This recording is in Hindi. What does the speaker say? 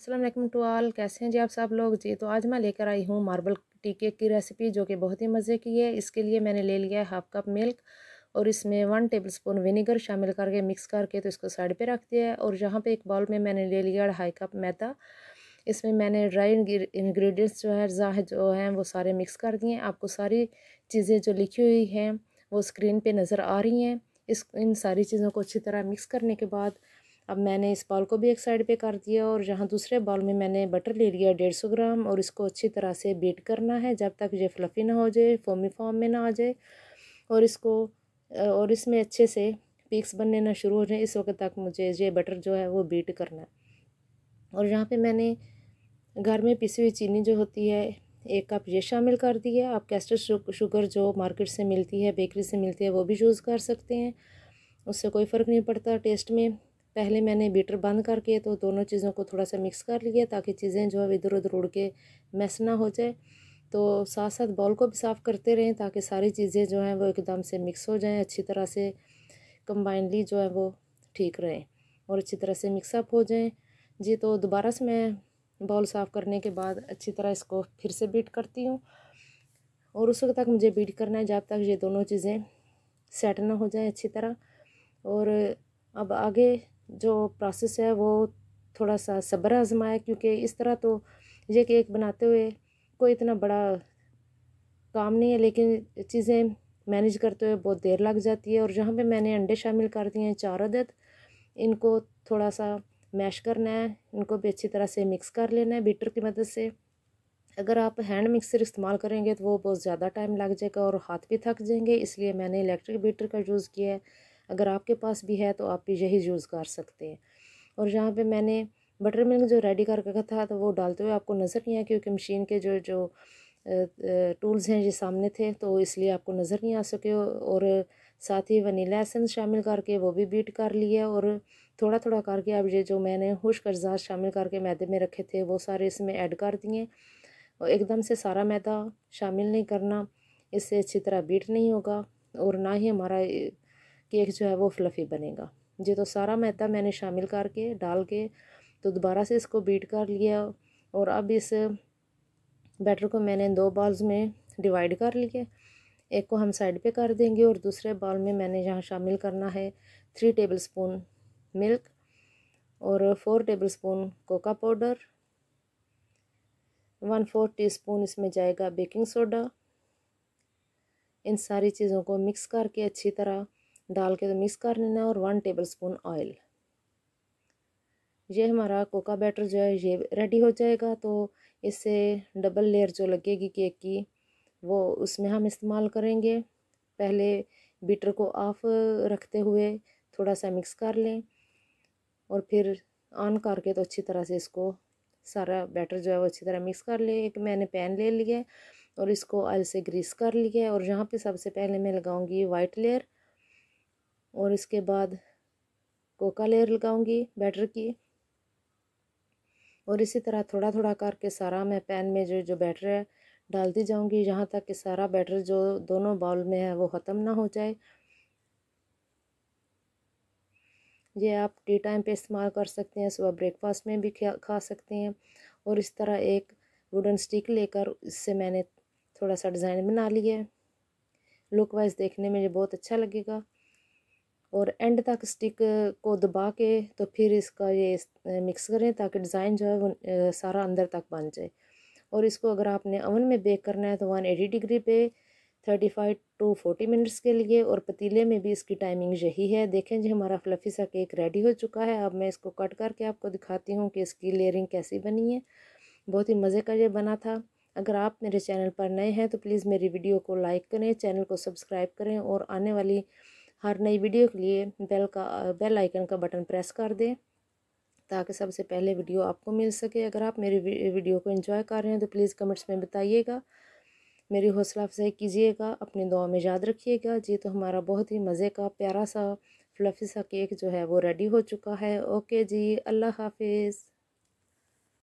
असलम टू आल कैसे हैं जी आप सब लोग जी तो आज मैं लेकर आई हूँ मार्बल टी केक की रेसिपी जो कि बहुत ही मज़े की है इसके लिए मैंने ले लिया है हाफ कप मिल्क और इसमें वन टेबल स्पून विनीगर शामिल करके मिक्स करके तो इसको साइड पे रख दिया है और यहाँ पे एक बाउल में मैंने ले लिया ढाई कप मैदा इसमें मैंने ड्राई इंग्रेडिएंट्स जो है जहाँ जो हैं वो सारे मिक्स कर दिए हैं आपको सारी चीज़ें जो लिखी हुई हैं वो स्क्रीन पर नज़र आ रही हैं इस इन सारी चीज़ों को अच्छी तरह मिक्स करने के बाद अब मैंने इस बॉल को भी एक साइड पे कर दिया और जहाँ दूसरे बॉल में मैंने बटर ले लिया डेढ़ सौ ग्राम और इसको अच्छी तरह से बीट करना है जब तक ये फ्लफ़ी ना हो जाए फोमी फॉर्म में ना आ जाए और इसको और इसमें अच्छे से पीक्स बनने ना शुरू हो जाए इस वक्त तक मुझे ये बटर जो है वो बीट करना है और यहाँ पर मैंने घर में पिसी हुई चीनी जो होती है एक कप ये शामिल कर दी है आप कैस्टर शुगर जो मार्केट से मिलती है बेकरी से मिलती है वो भी यूज़ कर सकते हैं उससे कोई फ़र्क नहीं पड़ता टेस्ट में पहले मैंने बीटर बंद करके तो दोनों चीज़ों को थोड़ा सा मिक्स कर लिया ताकि चीज़ें जो है इधर उधर उड़ के मैस ना हो जाए तो साथ साथ बॉल को भी साफ़ करते रहें ताकि सारी चीज़ें जो हैं वो एकदम से मिक्स हो जाएं अच्छी तरह से कम्बाइनली जो है वो ठीक रहें और अच्छी तरह से मिक्सअप हो जाएं जी तो दोबारा से मैं बॉल साफ़ करने के बाद अच्छी तरह इसको फिर से बीट करती हूँ और उस वक्त तक मुझे बीट करना है जब तक ये दोनों चीज़ें सेट ना हो जाए अच्छी तरह और अब आगे जो प्रोसेस है वो थोड़ा सा सब्र आजमाया क्योंकि इस तरह तो ये केक बनाते हुए कोई इतना बड़ा काम नहीं है लेकिन चीज़ें मैनेज करते हुए बहुत देर लग जाती है और जहाँ पे मैंने अंडे शामिल कर दिए हैं चार अदद इनको थोड़ा सा मैश करना है इनको भी अच्छी तरह से मिक्स कर लेना है बीटर की मदद से अगर आप हैंड मिक्सर इस्तेमाल करेंगे तो वो बहुत ज़्यादा टाइम लग जाएगा और हाथ भी थक जाएंगे इसलिए मैंने इलेक्ट्रिक बीटर का यूज़ किया है अगर आपके पास भी है तो आप भी यही यूज़ कर सकते हैं और जहाँ पे मैंने बटर मिल्क जो रेडी कर रखा था तो वो डालते हुए आपको नज़र नहीं आया क्योंकि मशीन के जो जो टूल्स हैं ये सामने थे तो इसलिए आपको नज़र नहीं आ सके और साथ ही वनीला एसेंस शामिल करके वो भी बीट कर लिया और थोड़ा थोड़ा करके अब ये जो मैंने खुश्क अज्जा शामिल करके मैदे में रखे थे वो सारे इसमें ऐड कर दिए और एकदम से सारा मैदा शामिल नहीं करना इससे अच्छी तरह बीट नहीं होगा और ना ही हमारा केक जो है वो फ्लफ़ी बनेगा जी तो सारा मैदा मैंने शामिल करके डाल के तो दोबारा से इसको बीट कर लिया और अब इस बैटर को मैंने दो बॉल्स में डिवाइड कर लिए एक को हम साइड पे कर देंगे और दूसरे बॉल में मैंने यहाँ शामिल करना है थ्री टेबल स्पून मिल्क और four tablespoon cocoa powder one four teaspoon इसमें जाएगा बेकिंग सोडा इन सारी चीज़ों को मिक्स करके अच्छी तरह डाल के तो मिक्स कर लेना और वन टेबल स्पून ऑयल ये हमारा कोका बैटर जो है ये रेडी हो जाएगा तो इससे डबल लेयर जो लगेगी केक की वो उसमें हम इस्तेमाल करेंगे पहले बीटर को ऑफ रखते हुए थोड़ा सा मिक्स कर लें और फिर ऑन करके तो अच्छी तरह से इसको सारा बैटर जो है वो अच्छी तरह मिक्स कर लें एक मैंने पैन ले लिया और इसको ऑयल से ग्रीस कर लिया और यहाँ पे सबसे पहले मैं लगाऊंगी वाइट लेयर और इसके बाद कोका लेयर लगाऊंगी बैटर की और इसी तरह थोड़ा थोड़ा करके सारा मैं पैन में जो जो बैटर है डालती जाऊंगी यहाँ तक कि सारा बैटर जो दोनों बाउल में है वो ख़त्म ना हो जाए ये आप टी टाइम पे इस्तेमाल कर सकते हैं सुबह ब्रेकफास्ट में भी खा सकते हैं और इस तरह एक वुडन स्टिक लेकर इससे मैंने थोड़ा सा डिज़ाइन बना लिया है लुक वाइज देखने में ये बहुत अच्छा लगेगा और एंड तक स्टिक को दबा के तो फिर इसका ये मिक्स करें ताकि डिज़ाइन जो है वो सारा अंदर तक बन जाए और इसको अगर आपने अवन में बेक करना है तो वन एटी डिग्री पे thirty five to forty minutes के लिए और पतीले में भी इसकी टाइमिंग यही है देखें जी हमारा फ्लफ़ी सा केक रेडी हो चुका है अब मैं इसको कट करके आपको दिखाती हूँ कि इसकी लेयरिंग कैसी बनी है बहुत ही मज़े का ये बना था अगर आप मेरे चैनल पर नए हैं तो प्लीज़ मेरी वीडियो को लाइक करें चैनल को सब्सक्राइब करें और आने वाली हर नई वीडियो के लिए बेल का बेल आइकन का बटन प्रेस कर दें ताकि सबसे पहले वीडियो आपको मिल सके अगर आप मेरी वीडियो को एंजॉय कर रहे हैं तो प्लीज़ कमेंट्स में बताइएगा मेरी हौसला अफजाई कीजिएगा अपनी दुआ में याद रखिएगा जी तो हमारा बहुत ही मज़े का प्यारा सा फ्लफ़ी सा केक जो है वो रेडी हो चुका है ओके जी अल्लाह हाफिज़